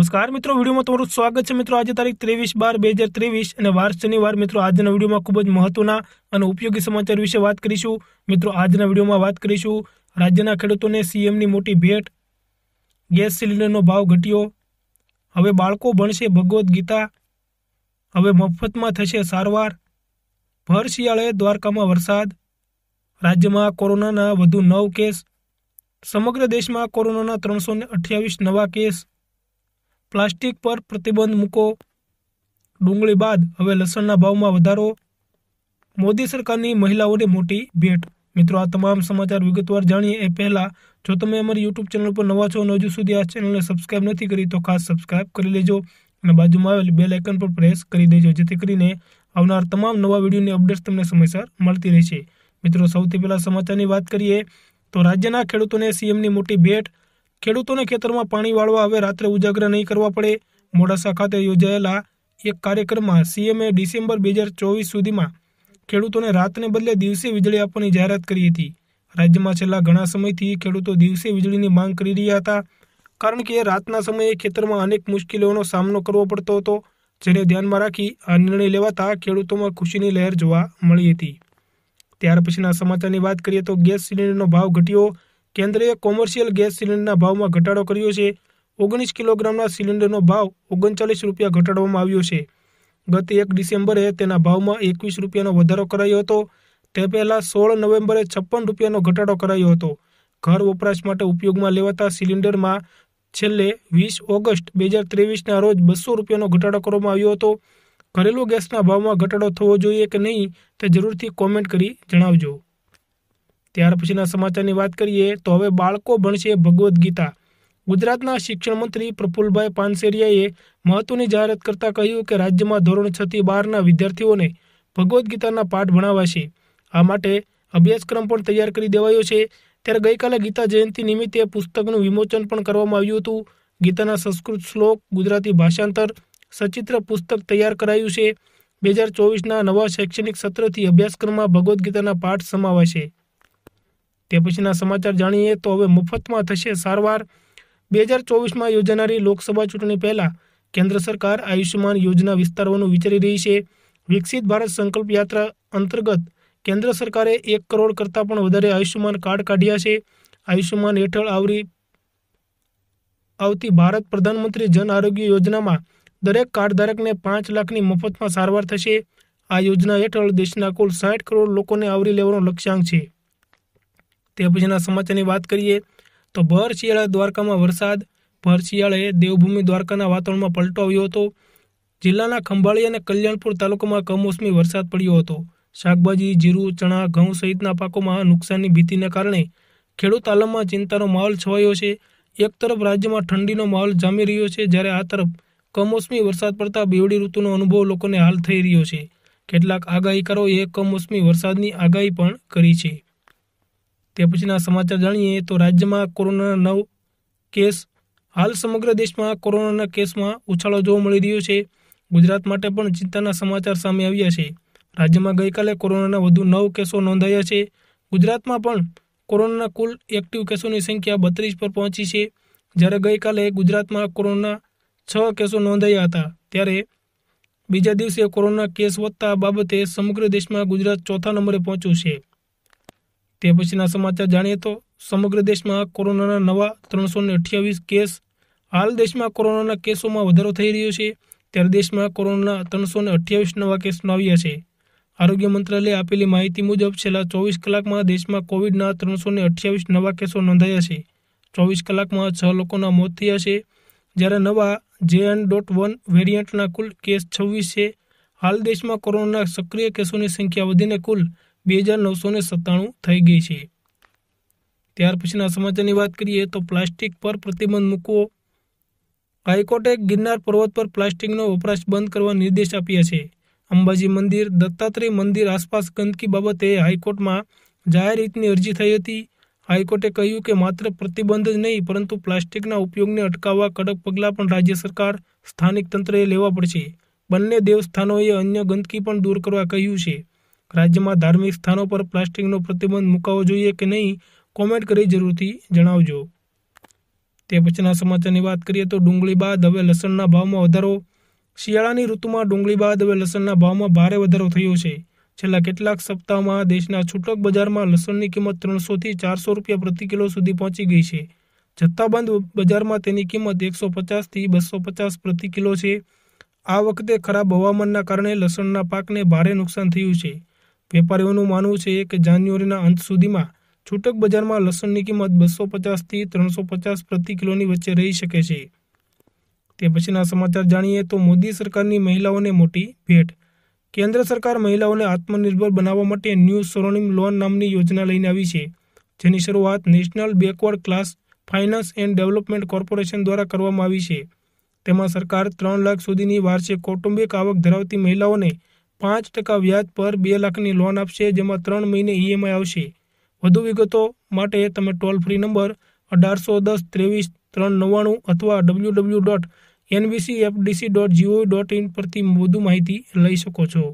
નમસ્કાર મિત્રો વિડીયોમાં તમારું સ્વાગત છે મિત્રો આજે તારીખ ત્રેવીસ બાર બે હજાર ત્રેવીસ અને વાર શનિવાર મિત્રો આજના વિડીયોમાં ખૂબ જ મહત્વના અને ઉપયોગી સમાચાર વિશે વાત કરીશું મિત્રો આજના વિડીયોમાં વાત કરીશું રાજ્યના ખેડૂતોને સીએમની મોટી ભેટ ગેસ સિલિન્ડરનો ભાવ ઘટ્યો હવે બાળકો ભણશે ભગવદ્ ગીતા હવે મફતમાં થશે સારવાર ભર શિયાળે દ્વારકામાં વરસાદ રાજ્યમાં કોરોનાના વધુ નવ કેસ સમગ્ર દેશમાં કોરોનાના ત્રણસો નવા કેસ પ્લાસ્ટિક પર પ્રતિબંધ મૂકો ડુંગળી બાદ હવે લસણના ભાવમાં વધારો મોદી સરકારની મહિલાઓને મોટી ભેટ મિત્રો આ તમામ સમાચાર વિગતવાર જાણીએ એ પહેલાં જો તમે અમારી યુટ્યુબ ચેનલ પર નવા છો અને હજુ સુધી આ ચેનલને સબસ્ક્રાઇબ નથી કરી તો ખાસ સબસ્ક્રાઇબ કરી લેજો અને બાજુમાં આવેલી બેલ આઇકન પર પ્રેસ કરી દેજો જેથી કરીને આવનાર તમામ નવા વિડીયોની અપડેટ્સ તમને સમયસર મળતી રહેશે મિત્રો સૌથી પહેલાં સમાચારની વાત કરીએ તો રાજ્યના ખેડૂતોને સીએમની મોટી ભેટ ખેડૂતોને ખેતરમાં પાણી વાળવા હવે રાત્રે ઉજાગર નહીં કરવા પડે મોડાસા ખાતે યોજાયેલા એક કાર્યક્રમમાં સીએમએ ડિસેમ્બર બે હજાર ચોવીસ સુધીમાં ખેડૂતોને રાતને બદલે દિવસે વીજળી આપવાની જાહેરાત કરી હતી રાજ્યમાં છેલ્લા ઘણા સમયથી ખેડૂતો દિવસે વીજળીની માંગ કરી રહ્યા હતા કારણ કે રાતના સમયે ખેતરમાં અનેક મુશ્કેલીઓનો સામનો કરવો પડતો હતો જેને ધ્યાનમાં રાખી આ નિર્ણય લેવાતા ખેડૂતોમાં ખુશીની લહેર જોવા મળી હતી ત્યાર પછીના સમાચારની વાત કરીએ તો ગેસ સિલિન્ડરનો ભાવ ઘટ્યો કેન્દ્રએ કોમર્શિયલ ગેસ સિલિન્ડરના ભાવમાં ઘટાડો કર્યો છે ઓગણીસ કિલોગ્રામના સિલિન્ડરનો ભાવ ઓગણચાલીસ રૂપિયા ઘટાડવામાં આવ્યો છે ગત એક ડિસેમ્બરે તેના ભાવમાં એકવીસ રૂપિયાનો વધારો કરાયો હતો તે પહેલાં સોળ નવેમ્બરે છપ્પન રૂપિયાનો ઘટાડો કરાયો હતો ઘર વપરાશ માટે ઉપયોગમાં લેવાતા સિલિન્ડરમાં છેલ્લે વીસ ઓગસ્ટ બે હજાર ત્રેવીસના રોજ બસો રૂપિયાનો ઘટાડો કરવામાં આવ્યો હતો ઘરેલું ગેસના ભાવમાં ઘટાડો થવો જોઈએ કે નહીં તે જરૂરથી કોમેન્ટ કરી જણાવજો ત્યાર પછીના સમાચારની વાત કરીએ તો હવે બાળકો ભણશે ભગવદ્ ગીતા ગુજરાતના શિક્ષણ મંત્રી પ્રફુલભાઈ પાનસેરિયાએ મહત્વની જાહેરાત કરતાં કહ્યું કે રાજ્યમાં ધોરણ છ થી બારના વિદ્યાર્થીઓને ભગવદ્ ગીતાના પાઠ ભણાવાશે આ માટે અભ્યાસક્રમ પણ તૈયાર કરી દેવાયો છે ત્યારે ગઈકાલે ગીતા જયંતિ નિમિત્તે પુસ્તકનું વિમોચન પણ કરવામાં આવ્યું હતું ગીતાના સંસ્કૃત શ્લોક ગુજરાતી ભાષાંતર સચિત્ર પુસ્તક તૈયાર કરાયું છે બે હજાર ચોવીસના નવા શૈક્ષણિક સત્રથી અભ્યાસક્રમમાં ભગવદ્ ગીતાના પાઠ સમાવાશે તે પછીના સમાચાર જાણીએ તો હવે મફતમાં થશે સારવાર બે હજાર ચોવીસમાં યોજાનારી લોકસભા ચૂંટણી પહેલાં કેન્દ્ર સરકાર આયુષ્યમાન યોજના વિસ્તારવાનું વિચારી રહી છે વિકસિત ભારત સંકલ્પ યાત્રા અંતર્ગત કેન્દ્ર સરકારે એક કરોડ કરતાં પણ વધારે આયુષ્યમાન કાર્ડ કાઢ્યા છે આયુષ્યમાન હેઠળ આવરી આવતી ભારત પ્રધાનમંત્રી જન આરોગ્ય યોજનામાં દરેક કાર્ડ ધારકને પાંચ લાખની મફતમાં સારવાર થશે આ યોજના હેઠળ દેશના કુલ સાઠ કરોડ લોકોને આવરી લેવાનો લક્ષ્યાંક છે તે પછીના સમાચારની વાત કરીએ તો ભર શિયાળે દ્વારકામાં વરસાદ ભર શિયાળે દેવભૂમિ દ્વારકાના વાતાવરણમાં પલટો આવ્યો હતો જિલ્લાના ખંભાળી અને કલ્યાણપુર તાલુકામાં કમોસમી વરસાદ પડ્યો હતો શાકભાજી જીરું ચણા ઘઉં સહિતના પાકોમાં નુકસાનની ભીતિને કારણે ખેડૂત આલમમાં ચિંતાનો માહોલ છવાયો છે એક તરફ રાજ્યમાં ઠંડીનો માહોલ જામી રહ્યો છે જ્યારે આ તરફ કમોસમી વરસાદ પડતા બેવડી ઋતુનો અનુભવ લોકોને હાલ થઈ રહ્યો છે કેટલાક આગાહીકારોએ કમોસમી વરસાદની આગાહી પણ કરી છે તે પછીના સમાચાર જાણીએ તો રાજ્યમાં કોરોનાના નવ કેસ હાલ સમગ્ર દેશમાં કોરોનાના કેસમાં ઉછાળો જોવા મળી રહ્યો છે ગુજરાત માટે પણ ચિંતાના સમાચાર સામે આવ્યા છે રાજ્યમાં ગઈકાલે કોરોનાના વધુ નવ કેસો નોંધાયા છે ગુજરાતમાં પણ કોરોનાના કુલ એક્ટિવ કેસોની સંખ્યા બત્રીસ પર પહોંચી છે જ્યારે ગઈકાલે ગુજરાતમાં કોરોના છ કેસો નોંધાયા હતા ત્યારે બીજા દિવસે કોરોના કેસ વધતા બાબતે સમગ્ર દેશમાં ગુજરાત ચોથા નંબરે પહોંચ્યું છે તે પછીના સમાચાર જાણીએ તો સમગ્ર દેશમાં કોરોનાના નવા ત્રણસો અઠ્યાવીસ કેસ હાલ દેશમાં કોરોનાના કેસોમાં વધારો થઈ રહ્યો છે ત્યારે દેશમાં કોરોનાના ત્રણસો અઠ્યાવીસ નવા કેસ નોંધ્યા છે આરોગ્ય મંત્રાલયે આપેલી માહિતી મુજબ છેલ્લા ચોવીસ કલાકમાં દેશમાં કોવિડના ત્રણસો અઠ્યાવીસ નવા કેસો નોંધાયા છે ચોવીસ કલાકમાં છ લોકોના મોત થયા છે જ્યારે નવા જે એન ડોટ વન વેરિયન્ટના કુલ કેસ છવ્વીસ છે હાલ દેશમાં કોરોનાના સક્રિય કેસોની સંખ્યા વધીને કુલ બે હજાર નવસો ને સત્તાણું થઈ ગઈ છે ત્યાર પછીના સમાચારની વાત કરીએ તો પ્લાસ્ટિક પર પ્રતિબંધ મૂકવો હાઈકોર્ટે ગિરનાર પર્વત પર પ્લાસ્ટિકનો વપરાશ બંધ કરવા નિર્દેશ આપ્યા છે અંબાજી મંદિર દત્તાત્રેય મંદિર આસપાસ ગંદકી બાબતે હાઈકોર્ટમાં જાહેર રીતની અરજી થઈ હતી હાઈકોર્ટે કહ્યું કે માત્ર પ્રતિબંધ જ નહીં પરંતુ પ્લાસ્ટિકના ઉપયોગને અટકાવવા કડક પગલાં પણ રાજ્ય સરકાર સ્થાનિક તંત્રએ લેવા પડશે બંને દેવસ્થાનોએ અન્ય ગંદકી પણ દૂર કરવા કહ્યું છે રાજ્યમાં ધાર્મિક સ્થાનો પર પ્લાસ્ટિકનો પ્રતિબંધ મુકાવવો જોઈએ કે નહીં કોમેન્ટ કરી જરૂરથી જણાવજો તે પછીના સમાચારની વાત કરીએ તો ડુંગળી બાદ હવે લસણના ભાવમાં વધારો શિયાળાની ઋતુમાં ડુંગળી બાદ હવે લસણના ભાવમાં ભારે વધારો થયો છે છેલ્લા કેટલાક સપ્તાહમાં દેશના છૂટક બજારમાં લસણની કિંમત ત્રણસોથી ચારસો રૂપિયા પ્રતિ કિલો સુધી પહોંચી ગઈ છે જથ્થાબંધ બજારમાં તેની કિંમત એકસો પચાસથી બસો પચાસ પ્રતિ કિલો છે આ વખતે ખરાબ હવામાનના કારણે લસણના પાકને ભારે નુકસાન થયું છે વેપારીઓનું માનવું છે કે જાન્યુઆરીના અંત સુધીમાં છૂટક બજારમાં લસણની કિંમત બસો પચાસથી ત્રણસો પચાસ પ્રતિ કિલોની વચ્ચે રહી શકે છે તે પછીના સમાચાર જાણીએ તો મોદી સરકારની મહિલાઓને મોટી ભેટ કેન્દ્ર સરકાર મહિલાઓને આત્મનિર્ભર બનાવવા માટે ન્યૂ સરોનિમ લોન નામની યોજના લઈને આવી છે જેની શરૂઆત National Backward Class Finance and Development Corporation દ્વારા કરવામાં આવી છે તેમાં સરકાર ત્રણ લાખ સુધીની વાર્ષિક કૌટુંબિક આવક ધરાવતી મહિલાઓને પાંચ ટકા વ્યાજ પર બે લાખની લોન આપશે જેમાં ત્રણ મહિને ઈએમઆઈ e આવશે વધુ વિગતો માટે તમે ટોલ ફ્રી નંબર અઢારસો દસ ત્રેવીસ ત્રણ નવ્વાણું અથવા W W dot NBC FDC dot gov dot in પરથી વધુ માહિતી લઈ શકો છો